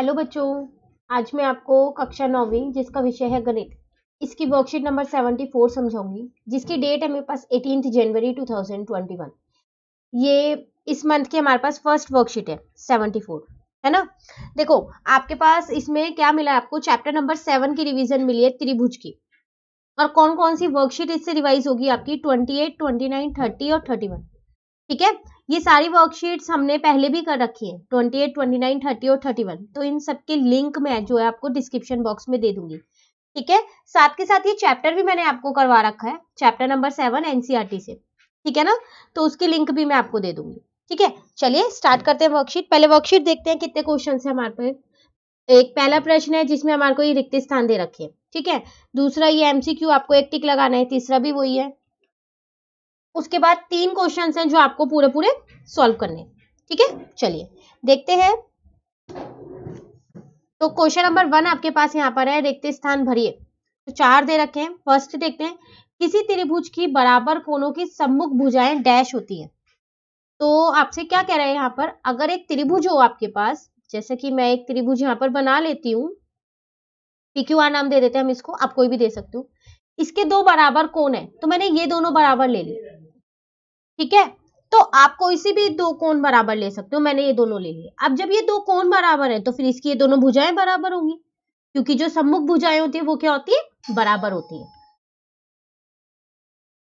hello बच्चों आज मैं आपको कक्षा नौवीं जिसका विषय है गणित इसकी वर्कशीट नंबर सेवेंटी फोर समझाऊंगी जिसकी डेट है मेरे पास एटीन जनवरी टू थाउजेंड ट्वेंटी वन ये इस मंथ की हमारे पास फर्स्ट वर्कशीट है सेवेंटी फोर है ना देखो आपके पास इसमें क्या मिला आपको चैप्टर नंबर सेवन की रिविजन मिली है त्रिभुज की और कौन कौन सी वर्कशीट इससे रिवाइज होगी आपकी twenty eight twenty nine thirty और थर्टी वन ठीक है ये सारी वर्कशीट्स हमने पहले भी कर रखी है twenty eight twenty nine thirty और थर्टी वन तो इन सबके लिंक मैं जो है आपको डिस्क्रिप्शन बॉक्स में दे दूंगी ठीक है साथ के साथ ये चैप्टर भी मैंने आपको करवा रखा है चैप्टर नंबर सेवन एनसीआरटी से ठीक है ना तो उसकी लिंक भी मैं आपको दे दूंगी ठीक है चलिए स्टार्ट करते हैं वर्कशीट पहले वर्कशीट देखते हैं कितने क्वेश्चन है हमारे पे एक पहला प्रश्न है जिसमें हमारे को ये रिक्त स्थान दे रखे हैं ठीक है दूसरा ये एमसीक्यू आपको एक टिक लगाना है तीसरा भी वही है उसके बाद तीन क्वेश्चन हैं जो आपको पूरे पूरे सॉल्व करने ठीक है चलिए देखते हैं तो क्वेश्चन नंबर वन आपके पास यहाँ पर है रिक्त स्थान भरिए तो चार दे रखे हैं फर्स्ट देखते हैं किसी त्रिभुज की बराबर कोनों की सम्मुख भुजाएं डैश होती है तो आपसे क्या कह रहे हैं यहाँ पर अगर एक त्रिभुज हो आपके पास जैसे कि मैं एक त्रिभुज यहाँ पर बना लेती हूँ पी नाम दे देते हैं हम इसको आप कोई भी दे सकते हो इसके दो बराबर कौन है तो मैंने ये दोनों बराबर ले ली ठीक है तो कोई सी भी दो कोण बराबर ले सकते हो मैंने ये दोनों ले लिए अब जब ये दो कोण बराबर है तो फिर इसकी ये दोनों भुजाएं बराबर होंगी क्योंकि जो सम्मुख भुजाएं होती है वो क्या होती है बराबर होती है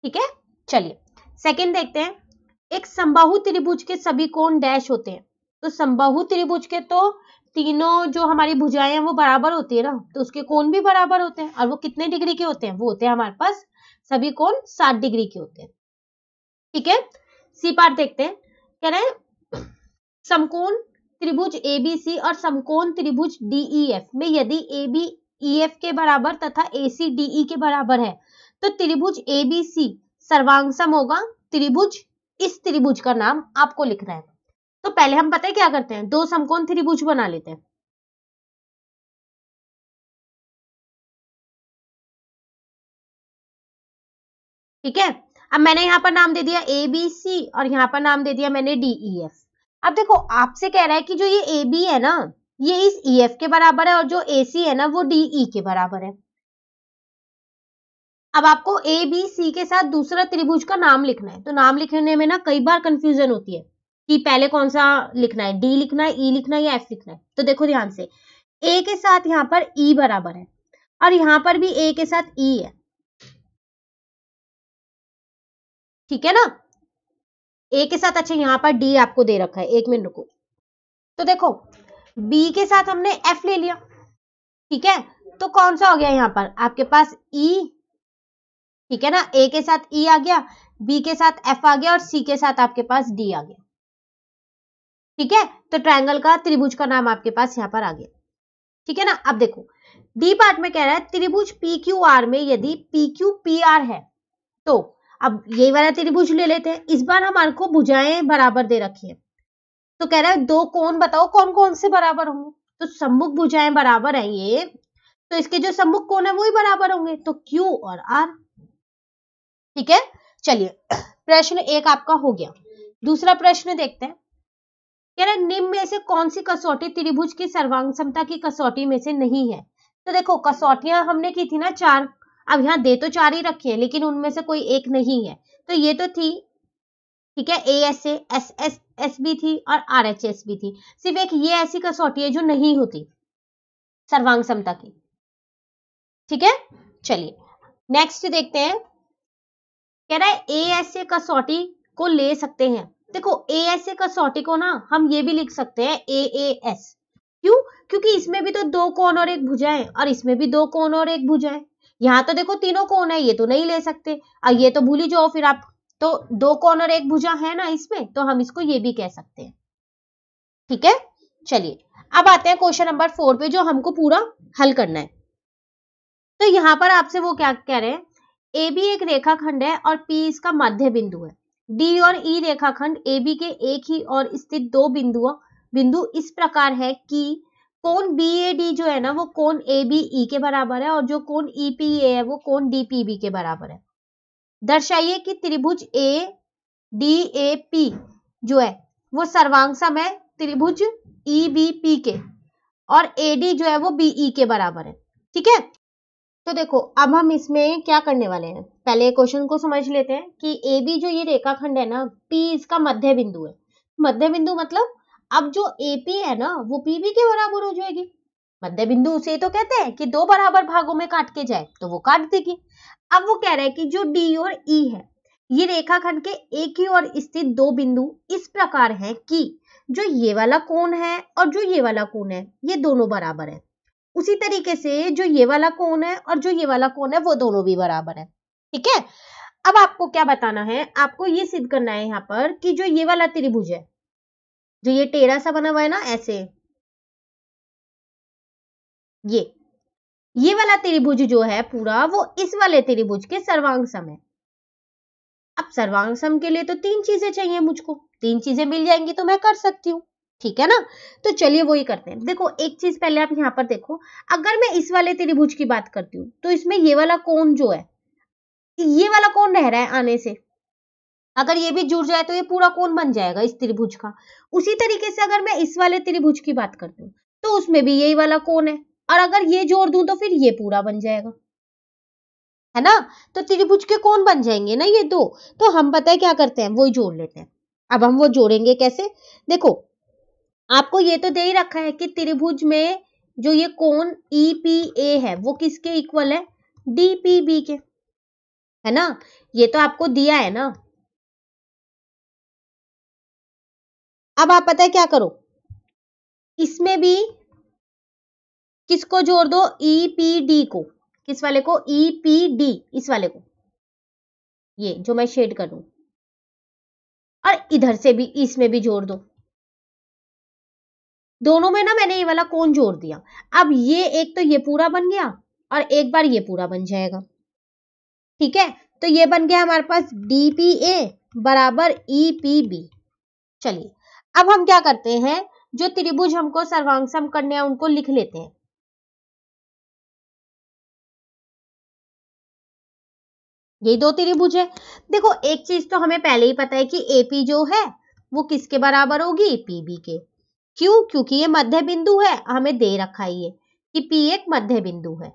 ठीक है चलिए सेकंड देखते हैं एक संबाहु त्रिभुज के सभी कोण डैश होते हैं तो संबाहु त्रिभुज के तो तीनों जो हमारी भुजाएं हैं वो बराबर होती है ना तो उसके कोण भी बराबर होते हैं और वो कितने डिग्री के होते हैं वो होते हैं हमारे पास सभी कोण सात डिग्री के होते हैं ठीक है सी पार्ट देखते हैं कह रहे हैं समकोण त्रिभुज एबीसी और समकोण त्रिभुज डीईएफ e, में यदि ए बी ई एफ के बराबर तथा ए सी डी ई के बराबर है तो त्रिभुज एबीसी सर्वांगसम होगा त्रिभुज इस त्रिभुज का नाम आपको लिखना है तो पहले हम पता है क्या करते हैं दो समकोण त्रिभुज बना लेते हैं ठीक है अब मैंने यहाँ पर नाम दे दिया ए बी सी और यहाँ पर नाम दे दिया मैंने डी ई एफ अब देखो आपसे कह रहा है कि जो ये ए बी है ना ये इस ई e, एफ के बराबर है और जो ए सी है ना वो डी ई e के बराबर है अब आपको ए बी सी के साथ दूसरा त्रिभुज का नाम लिखना है तो नाम लिखने में ना कई बार कंफ्यूजन होती है कि पहले कौन सा लिखना है डी लिखना है ई e लिखना है या एफ लिखना है तो देखो ध्यान से ए के साथ यहाँ पर ई e बराबर है और यहाँ पर भी ए के साथ ई e है ठीक है ना ए के साथ अच्छा यहां पर डी आपको दे रखा है एक मिनट रुको तो देखो बी के साथ हमने एफ ले लिया ठीक है तो कौन सा हो गया यहाँ पर आपके पास ई e, ठीक है ना ए के साथ ई e आ गया बी के साथ एफ आ गया और सी के साथ आपके पास डी आ गया ठीक है तो ट्रायंगल का त्रिभुज का नाम आपके पास यहां पर आ गया ठीक है ना अब देखो डी पार्ट में कह रहा है त्रिभुज पी क्यू आर में यदि पी क्यू पी आर है तो अब यही वाला त्रिभुज ले लेते हैं इस बार हमारे को भुजाएं बराबर दे रखी है तो कह रहा है दो कोण बताओ कौन कौन से बराबर होंगे तो सम्मुख भुजाएं बराबर है ये तो इसके जो सम्मुख कोण है वो ही बराबर होंगे तो क्यू और आर ठीक है चलिए प्रश्न एक आपका हो गया दूसरा प्रश्न देखते हैं कह रहा निम्न में से कौन सी कसौटी त्रिभुज की सर्वांग समता की कसौटी में से नहीं है तो देखो कसौटियां हमने की थी ना चार अब यहाँ दे तो चार ही रखे हैं लेकिन उनमें से कोई एक नहीं है तो ये तो थी ठीक है A S S S S B थी और आर एच एस बी थी सिर्फ एक ये ऐसी कसौटी है जो नहीं होती सर्वांग समता की ठीक है चलिए नेक्स्ट देखते हैं कह रहा है ए एस ए कसौटी को ले सकते हैं देखो ए एस ए कसौटी को ना हम ये भी लिख सकते हैं ए ए एस क्यों क्योंकि इसमें भी तो दो कोण और एक भुजा है और इसमें भी दो कोण और एक भुजा है यहाँ तो देखो तीनों कौन है ये तो नहीं ले सकते और ये तो भूल ही जाओ फिर आप तो दो कौन और एक भुजा है ना इसमें तो हम इसको ये भी कह सकते हैं ठीक है चलिए अब आते हैं क्वेश्चन नंबर फोर पे जो हमको पूरा हल करना है तो यहाँ पर आपसे वो क्या कह रहे हैं ए बी एक रेखाखंड है और पी इसका मध्य बिंदु है डी और ई e रेखाखंड ए बी के एक ही और स्थित दो बिंदुओं बिंदु इस प्रकार है कि कौन बी ए डी जो है ना वो कौन ए बी ई के बराबर है और जो कौन ई पी ए है वो कौन डी पी बी के बराबर है दर्शाइए कि त्रिभुज ए डी ए पी जो है वो सर्वांग सम है त्रिभुज ई बी पी के और ए डी जो है वो बी ई e के बराबर है ठीक है तो देखो अब हम इसमें क्या करने वाले हैं पहले क्वेश्चन को समझ लेते हैं कि ए बी जो ये रेखाखंड है ना पी इसका मध्य बिंदु है मध्य बिंदु मतलब अब जो एपी है ना वो पीबी के बराबर हो जाएगी मध्य बिंदु उसे तो कहते हैं कि दो बराबर भागों में काट के जाए तो वो काट देगी अब वो कह रहे हैं कि जो डी और ई e है ये रेखाखंड के एक ही और स्थित दो बिंदु इस प्रकार हैं कि जो ये वाला कोण है और जो ये वाला कोण है ये दोनों बराबर है उसी तरीके से जो ये वाला कोण है और जो ये वाला कोण है वो दोनों भी बराबर है ठीक है अब आपको क्या बताना है आपको ये सिद्ध करना है यहाँ पर कि जो ये वाला त्रिभुज है जो ये टेरा सा बना हुआ है ना ऐसे ये ये वाला त्रिभुज जो है पूरा वो इस वाले त्रिभुज के सर्वांग सम है अब सर्वांग सम के लिए तो तीन चीजें चाहिए मुझको तीन चीजें मिल जाएंगी तो मैं कर सकती हूँ ठीक है ना तो चलिए वही करते हैं देखो एक चीज पहले आप यहाँ पर देखो अगर मैं इस वाले त्रिभुज की बात करती हूँ तो इसमें ये वाला कोण जो है ये वाला कोण रह रहा है आने से अगर ये भी जुड़ जाए तो ये पूरा कोण बन जाएगा इस त्रिभुज का उसी तरीके से अगर मैं इस वाले त्रिभुज की बात करती हूँ तो उसमें भी यही वाला कोण है और अगर ये जोड़ दू तो फिर ये पूरा बन जाएगा है ना तो त्रिभुज के कोण बन जाएंगे ना ये दो तो हम पता है क्या करते हैं वही जोड़ लेते हैं अब हम वो जोड़ेंगे कैसे देखो आपको ये तो दे ही रखा है कि त्रिभुज में जो ये कोण ई पी ए है वो किसके इक्वल है डी पी बी के है ना ये तो आपको दिया है ना अब आप पता है क्या करो इसमें भी किसको जोड़ दो ई पी डी को किस वाले को ई पी डी इस वाले को ये जो मैं शेड कर और इधर से भी इसमें भी जोड़ दो दोनों में ना मैंने ये वाला कौन जोड़ दिया अब ये एक तो ये पूरा बन गया और एक बार ये पूरा बन जाएगा ठीक है तो ये बन गया हमारे पास डी पी ए बराबर ई पी बी चलिए अब हम क्या करते हैं जो त्रिभुज हमको सर्वांग सम करने हैं उनको लिख लेते हैं ये दो त्रिभुज है देखो एक चीज तो हमें पहले ही पता है कि एपी जो है वो किसके बराबर होगी पीबी के क्यों क्योंकि ये मध्य बिंदु है हमें दे रखा ही है कि पी एक मध्य बिंदु है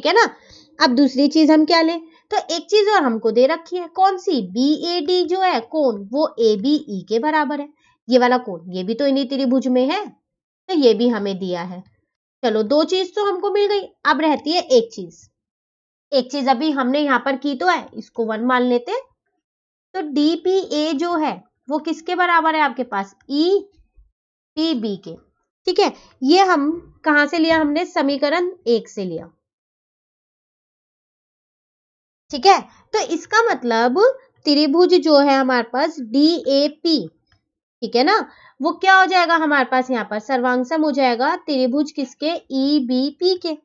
ठीक है ना अब दूसरी चीज हम क्या लें तो एक चीज और हमको दे रखी है कौन सी बी ए डी जो है कौन वो ए बी ई के बराबर है ये वाला कौन ये भी तो इन्हीं त्रिभुज में है तो ये भी हमें दिया है चलो दो चीज तो हमको मिल गई अब रहती है एक चीज एक चीज अभी हमने यहाँ पर की तो है इसको वन मान लेते तो डी पी ए जो है वो किसके बराबर है आपके पास ई पी बी के ठीक है ये हम कहा से लिया हमने समीकरण एक से लिया ठीक है तो इसका मतलब त्रिभुज जो है हमारे पास डी ए पी ठीक है ना वो क्या हो जाएगा हमारे पास यहाँ पर सर्वांग हो जाएगा त्रिभुज किसके ई बी पी के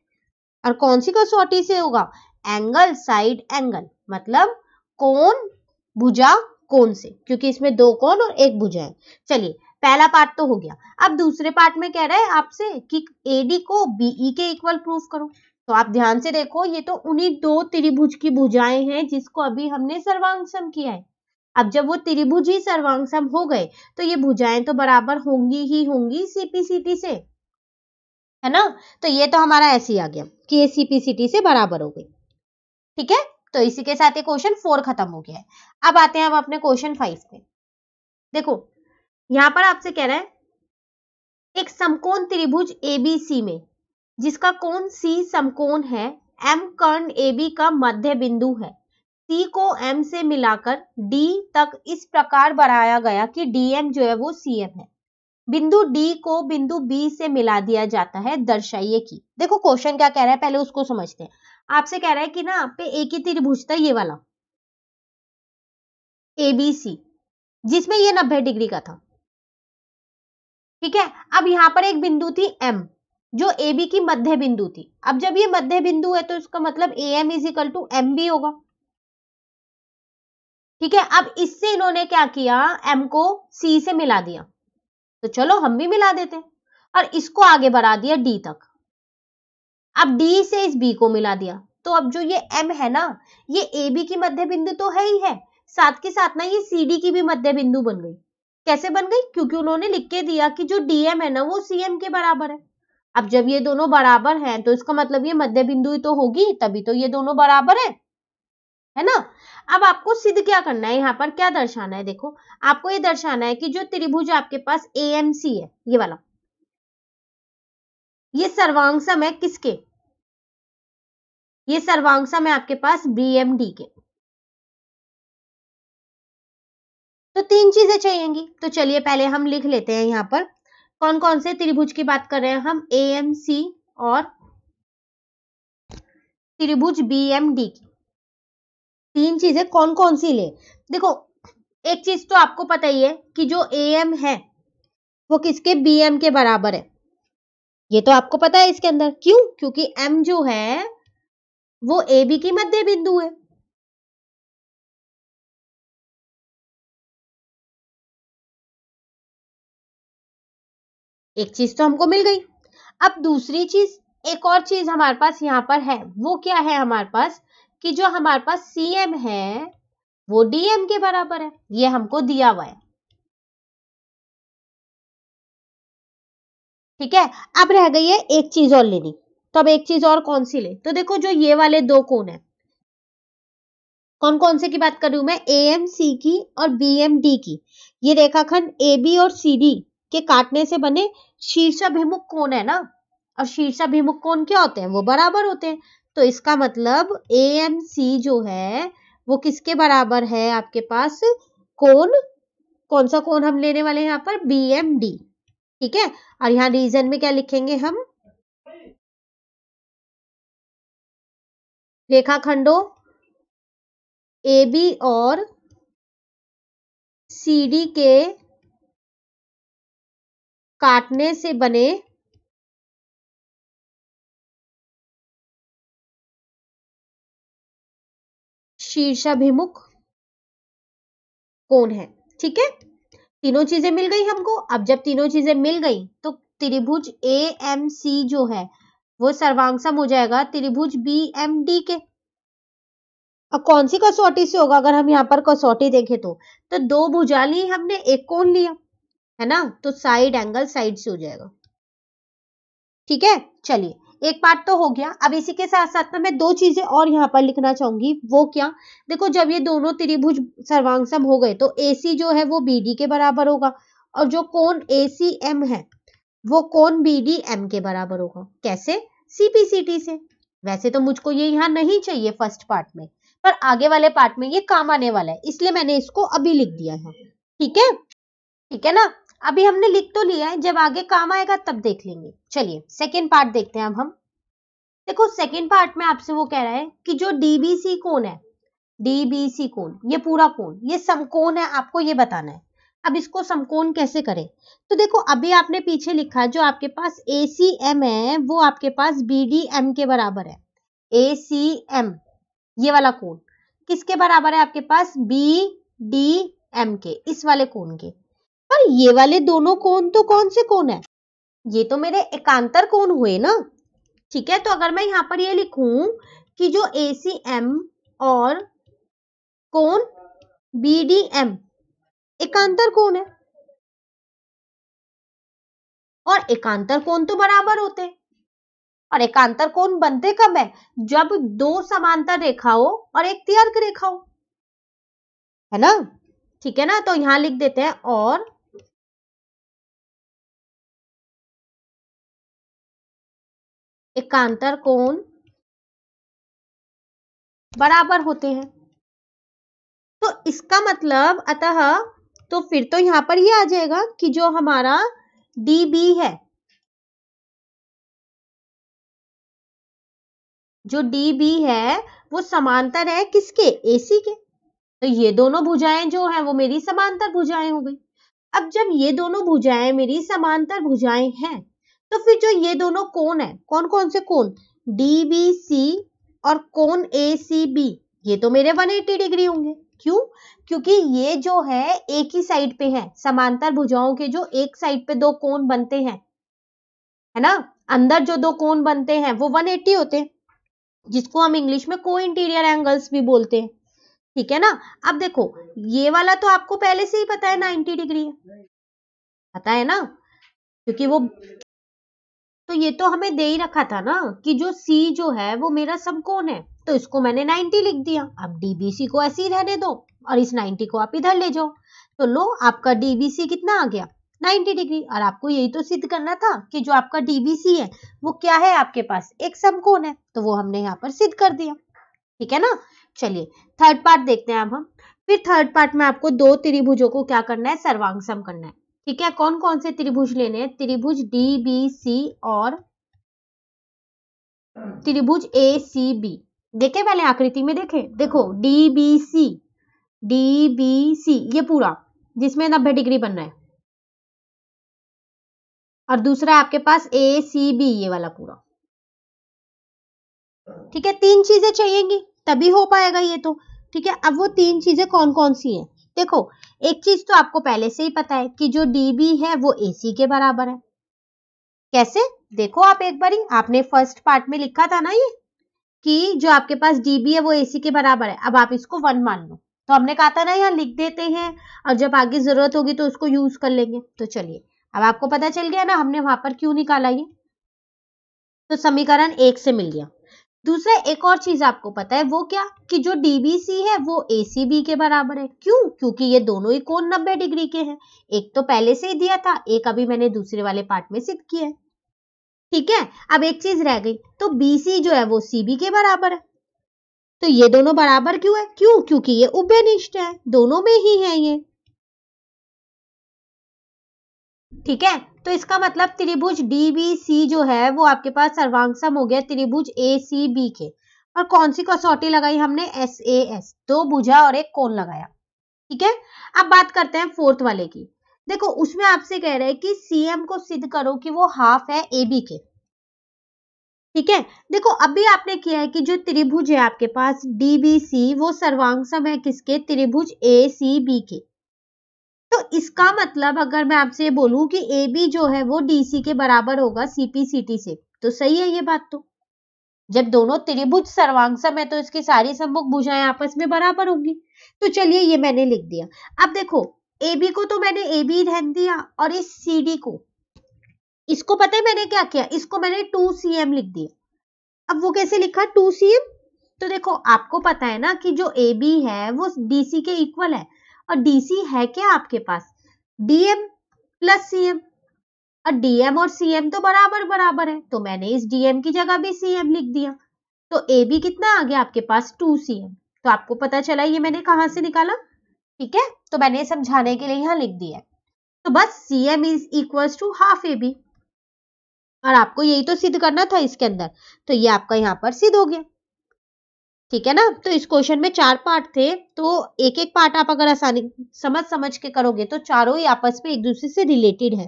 और कौन सी कसौटी से होगा एंगल साइड एंगल मतलब कौन भुजा कौन से क्योंकि इसमें दो कौन और एक भुजा है चलिए पहला पार्ट तो हो गया अब दूसरे पार्ट में कह रहा है आपसे कि एडी को बीई e के इक्वल प्रूफ करो तो आप ध्यान से देखो ये तो उन्हीं दो त्रिभुज की भुजाएं हैं जिसको अभी हमने सर्वांगसम किया है अब जब वो त्रिभुज ही सर्वांगसम हो गए तो ये भुजाएं तो बराबर होंगी ही होंगी सीपीसीटी से है ना तो ये तो हमारा ऐसे ही आ गया कि ये सीपीसीटी से बराबर हो गई ठीक है तो इसी के साथ ये क्वेश्चन फोर खत्म हो गया है अब आते हैं अब अपने क्वेश्चन फाइव पे देखो यहां पर आपसे कह रहे हैं एक समकोण त्रिभुज एबीसी में जिसका कोण सी समकोण है एम कर्ण ए बी का मध्य बिंदु है सी को एम से मिलाकर डी तक इस प्रकार बढ़ाया गया कि डी एम जो है वो सी एम है बिंदु डी को बिंदु बी से मिला दिया जाता है दर्शाइए की देखो क्वेश्चन क्या कह रहा है पहले उसको समझते हैं आपसे कह रहा है कि ना आप पे एक ही त्रिभुज था ये वाला ए बी सी जिसमें ये नब्बे डिग्री का था ठीक है अब यहां पर एक बिंदु थी एम जो ए बी की मध्य बिंदु थी अब जब ये मध्य बिंदु है तो इसका मतलब A M is equal to M B होगा ठीक है अब इससे इन्होंने क्या किया एम को सी से मिला दिया तो चलो हम भी मिला देते हैं और इसको आगे बढ़ा दिया डी तक अब डी से इस बी को मिला दिया तो अब जो ये एम है ना ये ए बी की मध्य बिंदु तो है ही है साथ के साथ ना ये सी डी की भी मध्य बिंदु बन गई कैसे बन गई क्योंकि उन्होंने लिख के दिया कि जो डीएम है ना वो सीएम के बराबर है अब जब ये दोनों बराबर हैं तो इसका मतलब ये मध्य बिंदु तो होगी तभी तो ये दोनों बराबर है है ना अब आपको सिद्ध क्या करना है यहाँ पर क्या दर्शाना है देखो आपको ये दर्शाना है कि जो त्रिभुज आपके पास ए एम सी है ये वाला ये सर्वांग है किसके ये सर्वांगसम है आपके पास बी एम डी के तो तीन चीजें चाहिएगी तो चलिए पहले हम लिख लेते हैं यहां पर कौन कौन से त्रिभुज की बात कर रहे हैं हम ए एम सी और त्रिभुज बी एम डी की तीन चीजें कौन कौन सी ले देखो एक चीज तो आपको पता ही है कि जो ए एम है वो किसके बी एम के बराबर है ये तो आपको पता है इसके अंदर क्यों क्योंकि एम जो है वो ए बी की मध्य बिंदु है एक चीज तो हमको मिल गई अब दूसरी चीज एक और चीज हमारे पास यहाँ पर है वो क्या है हमारे पास कि जो हमारे पास सीएम है वो डीएम के बराबर है ये हमको दिया हुआ है ठीक है अब रह गई है एक चीज और लेनी तो अब एक चीज और कौन सी ले तो देखो जो ये वाले दो कोण है कौन कौन से की बात कर रही हूं मैं ए एम सी की और बी एम डी की ये रेखाखंड ए बी और सी डी के काटने से बने शीर्षाभिमुख कोण है ना और शीर्षाभिमुख कोण क्या होते हैं वो बराबर होते हैं तो इसका मतलब ए एम सी जो है वो किसके बराबर है आपके पास कोण कौन सा कोण हम लेने वाले हैं यहाँ पर बी एम डी ठीक है और यहाँ रीजन में क्या लिखेंगे हम खंडो ए बी और सी डी के काटने से बने शीर्षाभिमुख कौन है ठीक है तीनों चीजें मिल गई हमको अब जब तीनों चीजें मिल गई तो त्रिभुज ए एम सी जो है वो सर्वांगसम हो जाएगा त्रिभुज बी एम डी के अब कौन सी कसौटी से होगा अगर हम यहाँ पर कसौटी देखें तो तो दो भुजा ली हमने एक कोण लिया है ना तो साइड एंगल साइड से हो जाएगा ठीक है चलिए एक पार्ट तो हो गया अब इसी के साथ साथ ना मैं दो चीजें और यहाँ पर लिखना चाहूंगी वो क्या देखो जब ये दोनों त्रिभुज सर्वांग सम हो गए तो एसी जो है वो डी के बराबर होगा और जो कोण एम है वो कोण एम के बराबर होगा कैसे सीपीसीटी से वैसे तो मुझको ये यहाँ नहीं चाहिए फर्स्ट पार्ट में पर आगे वाले पार्ट में ये काम आने वाला है इसलिए मैंने इसको अभी लिख दिया है ठीक है ठीक है ना अभी हमने लिख तो लिया है जब आगे काम आएगा तब देख लेंगे चलिए सेकेंड पार्ट देखते हैं अब हम देखो सेकेंड पार्ट में आपसे वो कह रहा है कि जो डीबीसी कौन है डीबीसी कौन ये पूरा कौन ये समकोन है आपको ये बताना है अब इसको समकोन कैसे करें तो देखो अभी आपने पीछे लिखा जो आपके पास ए सी एम है वो आपके पास बी डी एम के बराबर है ए सी एम ये वाला कोन किसके बराबर है आपके पास बी डी एम के इस वाले कोण के और ये वाले दोनों कोण तो कौन से कोण है ये तो मेरे एकांतर कोण हुए ना ठीक है तो अगर मैं यहाँ पर ये लिखूं कि जो ए सी एम और कोण बी डी एम एकांतर कोण है और एकांतर कोण तो बराबर होते हैं और एकांतर कोण बनते कब है जब दो समांतर रेखाओं और एक तिरक रेखा हो है ना ठीक है ना तो यहां लिख देते हैं और एकांतर कोण बराबर होते हैं तो इसका मतलब अतः तो फिर तो यहां पर ये यह आ जाएगा कि जो हमारा डी बी है जो डी बी है वो समांतर है किसके एसी के तो ये दोनों भुजाएं जो है वो मेरी समांतर भुजाएं हो गई अब जब ये दोनों भुजाएं मेरी समांतर भुजाएं हैं तो फिर जो ये दोनों कोन है कौन कौन से कोन डी बी सी और कोण ए सी बी ये तो मेरे 180 डिग्री होंगे क्यों क्योंकि ये जो है एक ही साइड पे है समांतर भुजाओं के जो एक साइड पे दो कोण बनते हैं है ना अंदर जो दो कोण बनते हैं वो 180 होते हैं जिसको हम इंग्लिश में को इंटीरियर एंगल्स भी बोलते हैं ठीक है ना अब देखो ये वाला तो आपको पहले से ही पता है 90 डिग्री है पता है ना क्योंकि वो तो ये तो हमें दे ही रखा था ना कि जो C जो है वो मेरा कौन है तो इसको मैंने 90 लिख दिया अब DBC को ऐसे ही रहने दो और इस 90 को आप इधर ले जाओ तो लो आपका DBC कितना आ गया 90 डिग्री और आपको यही तो सिद्ध करना था कि जो आपका DBC है वो क्या है आपके पास एक समकोन है तो वो हमने यहाँ पर सिद्ध कर दिया ठीक है ना चलिए थर्ड पार्ट देखते हैं अब हम फिर थर्ड पार्ट में आपको दो त्रिभुजों को क्या करना है सर्वांग सम करना है ठीक है कौन कौन से त्रिभुज लेने हैं त्रिभुज डी बी सी और त्रिभुज ए सी बी देखे पहले आकृति में देखे देखो D B C D B C ये पूरा जिसमें नब्बे डिग्री बन रहा है और दूसरा आपके पास ए सी बी ये वाला पूरा ठीक है तीन चीजें चाहिएगी तभी हो पाएगा ये तो ठीक है अब वो तीन चीजें कौन कौन सी हैं देखो एक चीज तो आपको पहले से ही पता है कि जो डीबी है वो एसी के बराबर है कैसे देखो आप एक बारी आपने फर्स्ट पार्ट में लिखा था ना ये कि जो आपके पास डीबी है वो एसी के बराबर है अब आप इसको वन मान लो तो हमने कहा था ना यहाँ लिख देते हैं और जब आगे जरूरत होगी तो उसको यूज कर लेंगे तो चलिए अब आपको पता चल गया ना हमने वहां पर क्यों निकाला ये तो समीकरण एक से मिल गया दूसरा एक और चीज आपको पता है वो क्या कि जो डीबीसी है वो ACB के बराबर है क्यों क्योंकि ये दोनों ही कोण 90 डिग्री के हैं एक तो पहले से ही दिया था एक अभी मैंने दूसरे वाले पार्ट में सिद्ध किया है ठीक है अब एक चीज रह गई तो बीसी जो है वो सीबी के बराबर है तो ये दोनों बराबर क्यों है क्यों क्योंकि ये उभयनिष्ठ है दोनों में ही है ये ठीक है तो इसका मतलब त्रिभुज डी बी सी जो है वो आपके पास सर्वांग हो गया त्रिभुज ए सी बी के और कौन सी कसौटी लगाई हमने एस ए एस दो भुजा और एक कोण लगाया ठीक है अब बात करते हैं फोर्थ वाले की देखो उसमें आपसे कह रहे हैं कि सीएम को सिद्ध करो कि वो हाफ है ए बी के ठीक है देखो अभी आपने किया है कि जो त्रिभुज है आपके पास डी बी सी वो सर्वांगसम है किसके त्रिभुज ए सी बी के तो इसका मतलब अगर मैं आपसे ये बोलूं कि ए बी जो है वो डी सी के बराबर होगा सीपी से तो सही है ये बात तो जब दोनों त्रिभुज सर्वांगसम है तो इसकी सारी सम्मुख भुजाएं आपस में बराबर होंगी तो चलिए ये मैंने लिख दिया अब देखो ए बी को तो मैंने ए बी रहन दिया और इस सी डी को इसको पता है मैंने क्या किया इसको मैंने टू सी एम लिख दिया अब वो कैसे लिखा टू सी एम तो देखो आपको पता है ना कि जो ए बी है वो डी सी के इक्वल है और डीसी है क्या आपके पास डीएम प्लस सीएम और डीएम और सीएम तो बराबर बराबर है तो मैंने इस डीएम की जगह भी सीएम लिख दिया तो ए बी कितना आ गया आपके पास टू सीएम तो आपको पता चला ये मैंने कहा से निकाला ठीक है तो मैंने समझाने के लिए यहां लिख दिया तो बस CM is equal to half A B और आपको यही तो सिद्ध करना था इसके अंदर तो ये आपका यहाँ पर सिद्ध हो गया ठीक है ना तो इस क्वेश्चन में चार पार्ट थे तो एक एक पार्ट आप अगर आसानी समझ समझ के करोगे तो चारों ही आपस में एक दूसरे से रिलेटेड है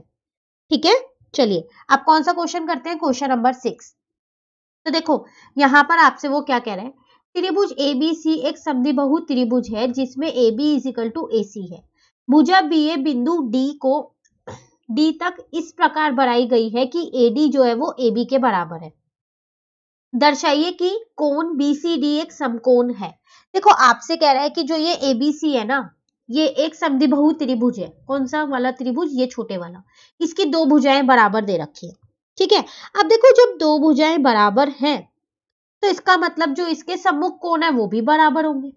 ठीक है चलिए आप कौन सा क्वेश्चन करते हैं क्वेश्चन नंबर सिक्स तो देखो यहाँ पर आपसे वो क्या कह रहे हैं त्रिभुज ए बी सी एक बहु त्रिभुज है जिसमें A B is equal to A C है भुजा बी ए बिंदु डी को डी तक इस प्रकार बढ़ाई गई है कि ए डी जो है वो ए बी के बराबर है दर्शाइए कि कोण बीसीडी एक समकोण है देखो आपसे कह रहा है कि जो ये एबीसी है ना ये एक समदिभु त्रिभुज है कौन सा वाला त्रिभुज ये छोटे वाला इसकी दो भुजाएं बराबर दे रखी है ठीक है अब देखो जब दो भुजाएं बराबर हैं तो इसका मतलब जो इसके सम्मुख कोण है वो भी बराबर होंगे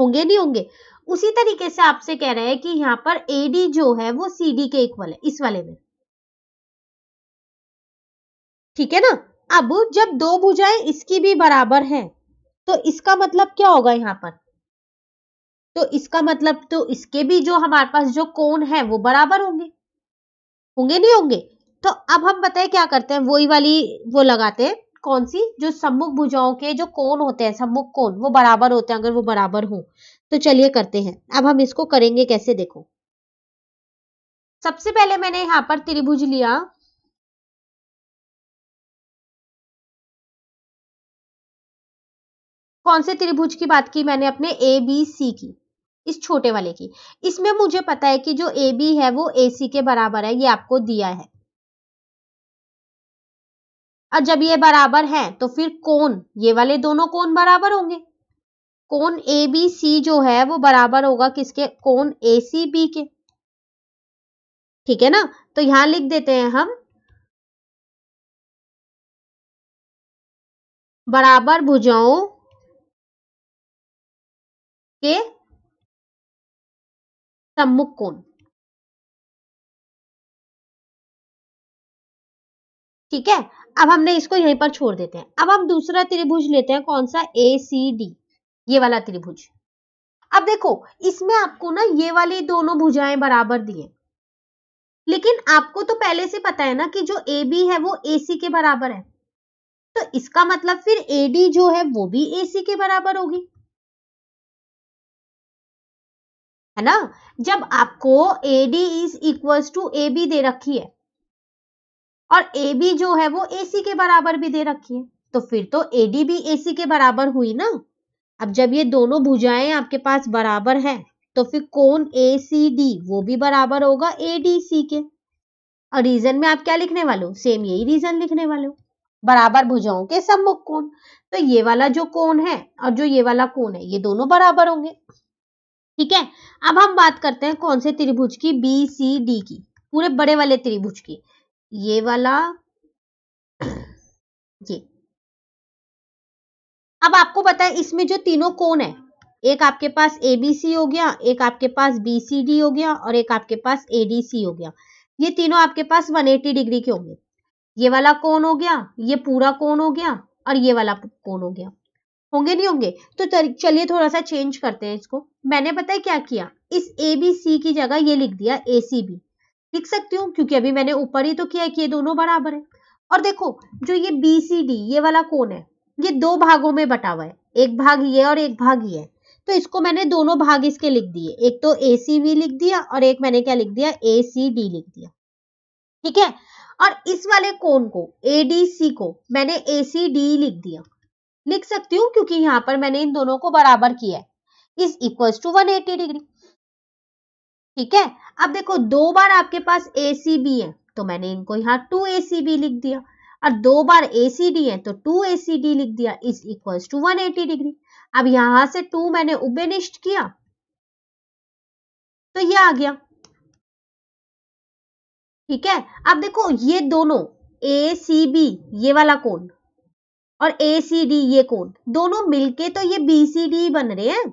होंगे नहीं होंगे उसी तरीके से आपसे कह रहे हैं कि यहाँ पर एडी जो है वो सी डी के इक्वल है इस वाले में ठीक है ना अब जब दो भुजाएं इसकी भी बराबर हैं तो इसका मतलब क्या होगा यहाँ पर तो इसका मतलब तो इसके भी जो हमारे पास जो कोण है वो बराबर होंगे होंगे नहीं होंगे तो अब हम बताए क्या करते हैं वही वाली वो लगाते हैं कौन सी जो सम्मुख भुजाओं के जो कोण होते हैं सम्मुख कोण वो बराबर होते हैं अगर वो बराबर हो तो चलिए करते हैं अब हम इसको करेंगे कैसे देखो सबसे पहले मैंने यहाँ पर त्रिभुज लिया कौन से त्रिभुज की बात की मैंने अपने ए बी सी की इस छोटे वाले की इसमें मुझे पता है कि जो ए बी है वो ए सी के बराबर है ये आपको दिया है और जब ये बराबर है तो फिर कौन ये वाले दोनों कौन बराबर होंगे कौन ए बी सी जो है वो बराबर होगा किसके कौन ए सी बी के ठीक है ना तो यहां लिख देते हैं हम बराबर भुजाओं के सम्मुख कोण ठीक है अब हमने इसको यहीं पर छोड़ देते हैं अब हम दूसरा त्रिभुज लेते हैं कौन सा ए सी डी ये वाला त्रिभुज अब देखो इसमें आपको ना ये वाली दोनों भुजाएं बराबर दी लेकिन आपको तो पहले से पता है ना कि जो ए बी है वो ए सी के बराबर है तो इसका मतलब फिर ए डी जो है वो भी ए सी के बराबर होगी है ना जब आपको A D is equal to A B दे रखी है और ए बी जो है वो ए सी के बराबर भी दे रखी है तो फिर तो ए डी भी ए सी के बराबर हुई ना अब जब ये दोनों भुजाएं आपके पास बराबर है तो फिर कौन ए सी डी वो भी बराबर होगा ए डी सी के और रीजन में आप क्या लिखने वाले हो सेम यही रीजन लिखने वाले हो बराबर भुजाओं के सम्मुख कोण तो ये वाला जो कोण है और जो ये वाला कोण है ये दोनों बराबर होंगे ठीक है अब हम बात करते हैं कौन से त्रिभुज की बी सी डी की पूरे बड़े वाले त्रिभुज की ये वाला ये अब आपको पता है इसमें जो तीनों कोण है एक आपके पास एबीसी हो गया एक आपके पास बीसीडी हो गया और एक आपके पास एडीसी हो गया ये तीनों आपके पास 180 डिग्री के होंगे ये वाला कोण हो गया ये पूरा कोण हो गया और ये वाला कोण हो गया होंगे नहीं होंगे तो चलिए थोड़ा सा चेंज करते हैं इसको मैंने पता है क्या किया इस ए बी सी की जगह ये लिख दिया ए सी बी लिख सकती हूँ क्योंकि अभी मैंने ऊपर ही तो किया कि ये दोनों बराबर है और देखो जो ये बी सी डी ये वाला कौन है ये दो भागों में बटा हुआ है एक भाग ये और एक भाग ये तो इसको मैंने दोनों भाग इसके लिख दिए एक तो ए सी बी लिख दिया और एक मैंने क्या लिख दिया ए सी डी लिख दिया ठीक है और इस वाले कोन को ए डी सी को मैंने ए सी डी लिख दिया लिख सकती हूँ क्योंकि यहाँ पर मैंने इन दोनों को बराबर किया है is equal to one eighty degree ठीक है अब देखो दो बार आपके पास ए सी बी है तो मैंने इनको यहाँ टू ए सी बी लिख दिया और दो बार ए सी डी है तो टू ए सी डी लिख दिया is equal to one eighty degree अब यहां से टू मैंने उबेनिष्ट किया तो ये आ गया ठीक है अब देखो ये दोनों ए सी बी ये वाला कोण और ए सी डी ये कौन दोनों मिलके तो ये बी सी डी बन रहे हैं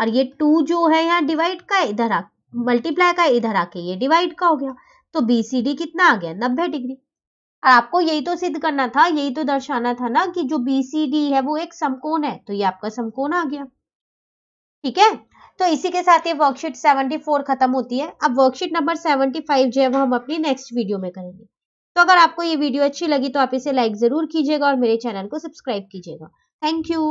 और ये टू जो है यहाँ डिवाइड का इधर आ मल्टीप्लाई का इधर आके ये डिवाइड का हो गया तो बी सी डी कितना आ गया नब्बे डिग्री और आपको यही तो सिद्ध करना था यही तो दर्शाना था ना कि जो बी सी डी है वो एक समकोण है तो ये आपका समकोण आ गया ठीक है तो इसी के साथ ये वर्कशीट 74 खत्म होती है अब वर्कशीट नंबर 75 जो है वो हम अपनी नेक्स्ट वीडियो में करेंगे तो अगर आपको ये वीडियो अच्छी लगी तो आप इसे लाइक ज़रूर कीजिएगा और मेरे चैनल को सब्सक्राइब कीजिएगा थैंक यू